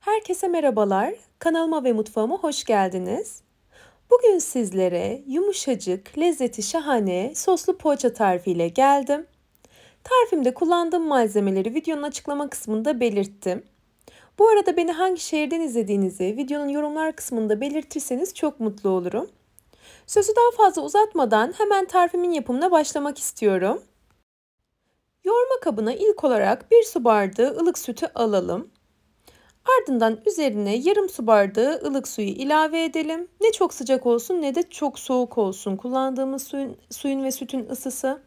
Herkese merhabalar. Kanalıma ve mutfağıma hoş geldiniz. Bugün sizlere yumuşacık, lezzeti şahane soslu poğaça tarifiyle geldim. Tarifimde kullandığım malzemeleri videonun açıklama kısmında belirttim. Bu arada beni hangi şehirden izlediğinizi videonun yorumlar kısmında belirtirseniz çok mutlu olurum. Sözü daha fazla uzatmadan hemen tarifimin yapımına başlamak istiyorum. Yoğurma kabına ilk olarak 1 su bardağı ılık sütü alalım. Ardından üzerine yarım su bardağı ılık suyu ilave edelim. Ne çok sıcak olsun ne de çok soğuk olsun kullandığımız suyun, suyun ve sütün ısısı.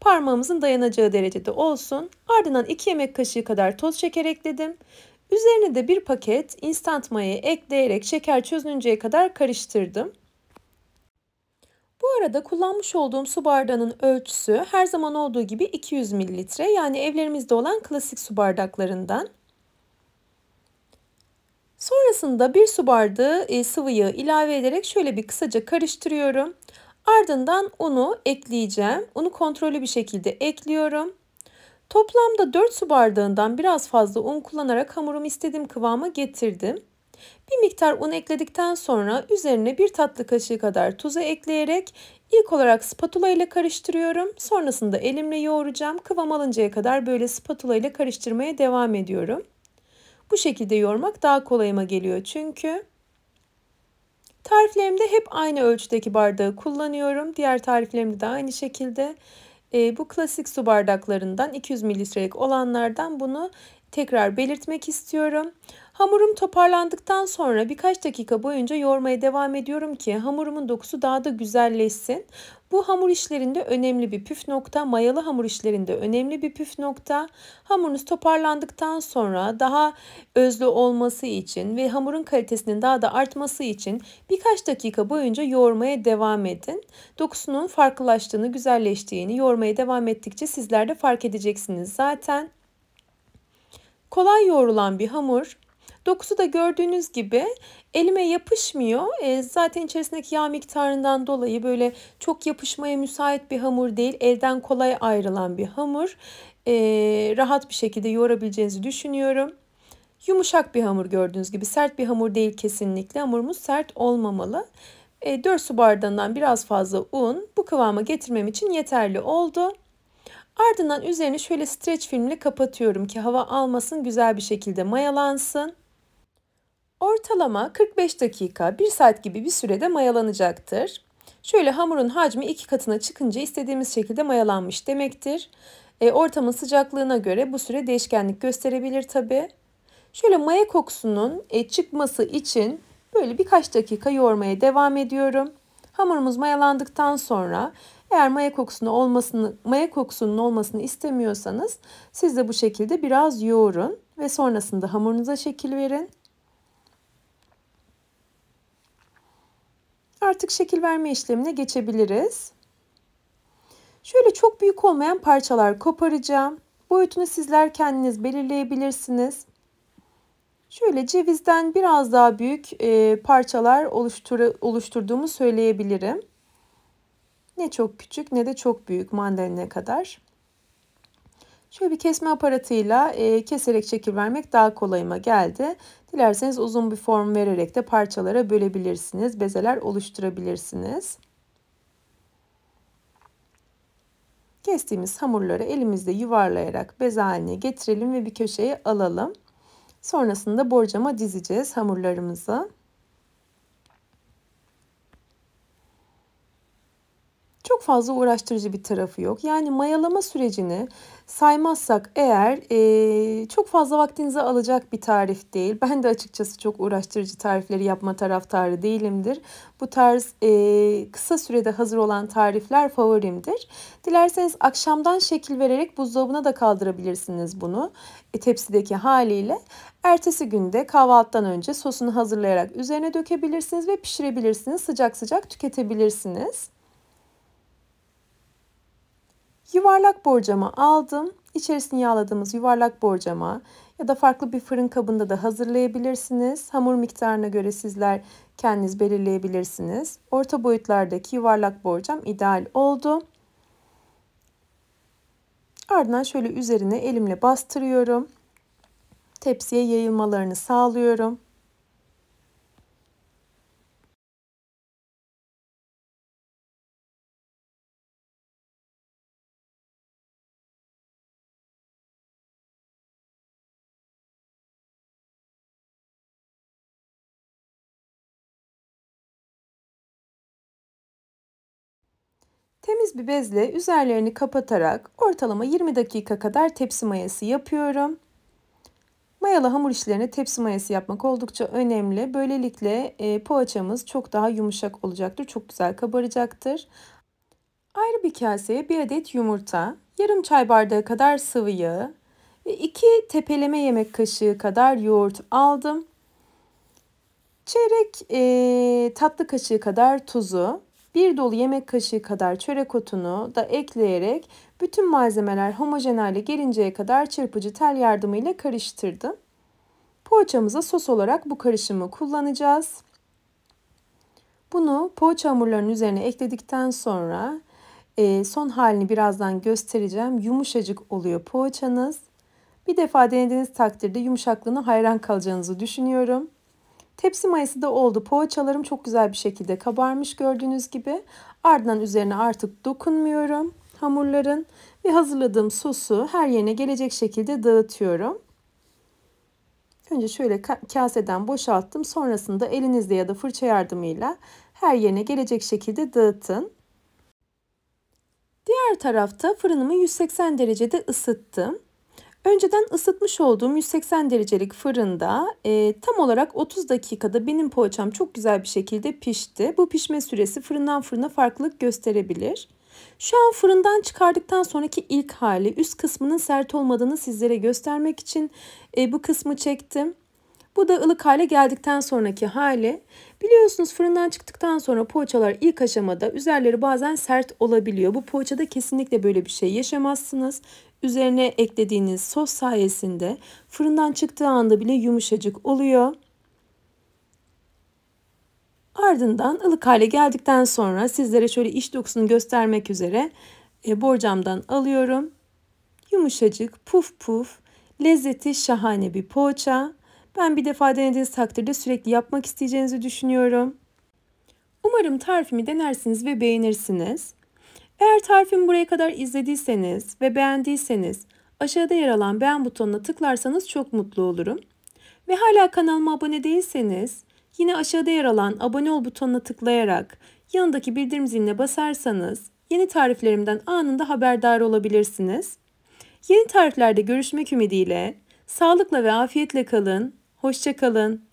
Parmağımızın dayanacağı derecede olsun. Ardından 2 yemek kaşığı kadar toz şeker ekledim. Üzerine de bir paket instant mayayı ekleyerek şeker çözününceye kadar karıştırdım. Bu arada kullanmış olduğum su bardağının ölçüsü her zaman olduğu gibi 200 ml yani evlerimizde olan klasik su bardaklarından. Sonrasında bir su bardağı e, sıvı yağ ilave ederek şöyle bir kısaca karıştırıyorum. Ardından unu ekleyeceğim. Unu kontrollü bir şekilde ekliyorum. Toplamda 4 su bardağından biraz fazla un kullanarak hamurumu istediğim kıvama getirdim. Bir miktar un ekledikten sonra üzerine bir tatlı kaşığı kadar tuzu ekleyerek ilk olarak spatula ile karıştırıyorum. Sonrasında elimle yoğuracağım. Kıvam alıncaya kadar böyle spatula ile karıştırmaya devam ediyorum. Bu şekilde yormak daha kolayıma geliyor çünkü. Tariflerimde hep aynı ölçüdeki bardağı kullanıyorum. Diğer tariflerimde de aynı şekilde. E, bu klasik su bardaklarından 200 mililitrelik olanlardan bunu tekrar belirtmek istiyorum. Hamurum toparlandıktan sonra birkaç dakika boyunca yoğurmaya devam ediyorum ki hamurumun dokusu daha da güzelleşsin. Bu hamur işlerinde önemli bir püf nokta, mayalı hamur işlerinde önemli bir püf nokta. Hamurunuz toparlandıktan sonra daha özlü olması için ve hamurun kalitesinin daha da artması için birkaç dakika boyunca yoğurmaya devam edin. Dokusunun farklılaştığını, güzelleştiğini yoğurmaya devam ettikçe sizler de fark edeceksiniz zaten. Kolay yoğrulan bir hamur Dokusu da gördüğünüz gibi elime yapışmıyor. E, zaten içerisindeki yağ miktarından dolayı böyle çok yapışmaya müsait bir hamur değil. Elden kolay ayrılan bir hamur. E, rahat bir şekilde yoğurabileceğinizi düşünüyorum. Yumuşak bir hamur gördüğünüz gibi sert bir hamur değil kesinlikle. Hamurumuz sert olmamalı. 4 e, su bardağından biraz fazla un bu kıvama getirmem için yeterli oldu. Ardından üzerine şöyle streç filmle kapatıyorum ki hava almasın güzel bir şekilde mayalansın. Ortalama 45 dakika, 1 saat gibi bir sürede mayalanacaktır. Şöyle hamurun hacmi iki katına çıkınca istediğimiz şekilde mayalanmış demektir. E, ortamın sıcaklığına göre bu süre değişkenlik gösterebilir tabi. Şöyle maya kokusunun e, çıkması için böyle birkaç dakika yoğurmaya devam ediyorum. Hamurumuz mayalandıktan sonra eğer maya kokusunun olmasını, maya kokusunun olmasını istemiyorsanız siz de bu şekilde biraz yoğurun ve sonrasında hamurunuza şekil verin. artık şekil verme işlemine geçebiliriz. Şöyle çok büyük olmayan parçalar koparacağım. Boyutunu sizler kendiniz belirleyebilirsiniz. Şöyle cevizden biraz daha büyük e, parçalar oluştur oluşturduğumu söyleyebilirim. Ne çok küçük ne de çok büyük mandalina kadar. Şöyle bir kesme aparatıyla e, keserek şekil vermek daha kolayıma geldi. Dilerseniz uzun bir form vererek de parçalara bölebilirsiniz, bezeler oluşturabilirsiniz. Kestiğimiz hamurları elimizde yuvarlayarak beze haline getirelim ve bir köşeye alalım. Sonrasında borcama dizeceğiz hamurlarımızı. çok fazla uğraştırıcı bir tarafı yok. Yani mayalama sürecini saymazsak eğer e, çok fazla vaktinizi alacak bir tarif değil. Ben de açıkçası çok uğraştırıcı tarifleri yapma taraftarı değilimdir. Bu tarz e, kısa sürede hazır olan tarifler favorimdir. Dilerseniz akşamdan şekil vererek buzdolabına da kaldırabilirsiniz bunu e, tepsideki haliyle. Ertesi günde kahvaltıdan önce sosunu hazırlayarak üzerine dökebilirsiniz ve pişirebilirsiniz. Sıcak sıcak tüketebilirsiniz. Yuvarlak borcama aldım. İçerisini yağladığımız yuvarlak borcama ya da farklı bir fırın kabında da hazırlayabilirsiniz. Hamur miktarına göre sizler kendiniz belirleyebilirsiniz. Orta boyutlardaki yuvarlak borcam ideal oldu. Ardından şöyle üzerine elimle bastırıyorum. Tepsiye yayılmalarını sağlıyorum. Temiz bir bezle üzerlerini kapatarak ortalama 20 dakika kadar tepsi mayası yapıyorum. Mayalı hamur işlerine tepsi mayası yapmak oldukça önemli. Böylelikle e, poğaçamız çok daha yumuşak olacaktır. Çok güzel kabaracaktır. Ayrı bir kaseye bir adet yumurta, yarım çay bardağı kadar sıvı yağ, 2 e, tepeleme yemek kaşığı kadar yoğurt aldım. Çeyrek e, tatlı kaşığı kadar tuzu, bir dolu yemek kaşığı kadar çörek otunu da ekleyerek bütün malzemeler homojen hale gelinceye kadar çırpıcı tel yardımıyla karıştırdım. Poğaçamıza sos olarak bu karışımı kullanacağız. Bunu poğaça hamurlarının üzerine ekledikten sonra e, son halini birazdan göstereceğim. Yumuşacık oluyor poğaçanız. Bir defa denediğiniz takdirde yumuşaklığına hayran kalacağınızı düşünüyorum. Tepsi mayası da oldu. Poğaçalarım çok güzel bir şekilde kabarmış gördüğünüz gibi. Ardından üzerine artık dokunmuyorum hamurların ve hazırladığım sosu her yerine gelecek şekilde dağıtıyorum. Önce şöyle kaseden boşalttım. Sonrasında elinizle ya da fırça yardımıyla her yerine gelecek şekilde dağıtın. Diğer tarafta fırınımı 180 derecede ısıttım. Önceden ısıtmış olduğum 180 derecelik fırında e, tam olarak 30 dakikada benim poğaçam çok güzel bir şekilde pişti. Bu pişme süresi fırından fırına farklılık gösterebilir. Şu an fırından çıkardıktan sonraki ilk hali üst kısmının sert olmadığını sizlere göstermek için e, bu kısmı çektim. Bu da ılık hale geldikten sonraki hali. Biliyorsunuz fırından çıktıktan sonra poğaçalar ilk aşamada üzerleri bazen sert olabiliyor. Bu poğaçada kesinlikle böyle bir şey yaşamazsınız üzerine eklediğiniz sos sayesinde fırından çıktığı anda bile yumuşacık oluyor. Ardından ılık hale geldikten sonra sizlere şöyle iç dokusunu göstermek üzere e, borcamdan alıyorum. Yumuşacık, puf puf, lezzeti şahane bir poğaça. Ben bir defa denediğiniz takdirde sürekli yapmak isteyeceğinizi düşünüyorum. Umarım tarifimi denersiniz ve beğenirsiniz. Eğer tarifimi buraya kadar izlediyseniz ve beğendiyseniz aşağıda yer alan beğen butonuna tıklarsanız çok mutlu olurum. Ve hala kanalıma abone değilseniz yine aşağıda yer alan abone ol butonuna tıklayarak yanındaki bildirim ziline basarsanız yeni tariflerimden anında haberdar olabilirsiniz. Yeni tariflerde görüşmek ümidiyle sağlıkla ve afiyetle kalın, Hoşçakalın.